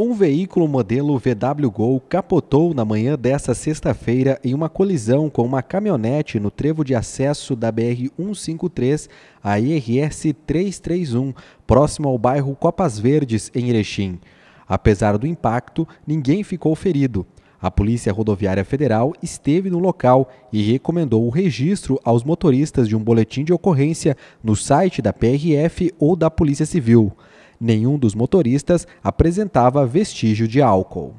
Um veículo modelo VW Gol capotou na manhã desta sexta-feira em uma colisão com uma caminhonete no trevo de acesso da BR-153 à IRS 331, próximo ao bairro Copas Verdes, em Erechim. Apesar do impacto, ninguém ficou ferido. A Polícia Rodoviária Federal esteve no local e recomendou o registro aos motoristas de um boletim de ocorrência no site da PRF ou da Polícia Civil. Nenhum dos motoristas apresentava vestígio de álcool.